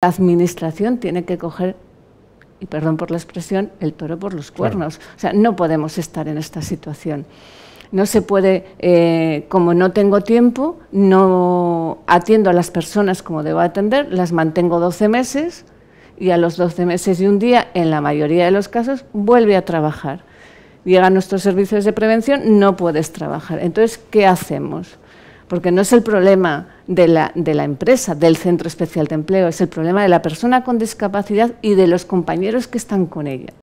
La administración tiene que coger, y perdón por la expresión, el toro por los cuernos. O sea, no podemos estar en esta situación. No se puede, eh, como no tengo tiempo, no atiendo a las personas como debo atender, las mantengo 12 meses y a los 12 meses y un día, en la mayoría de los casos, vuelve a trabajar. Llega a nuestros servicios de prevención, no puedes trabajar. Entonces, ¿qué hacemos? Porque no es el problema de la, de la empresa, del Centro Especial de Empleo, es el problema de la persona con discapacidad y de los compañeros que están con ella.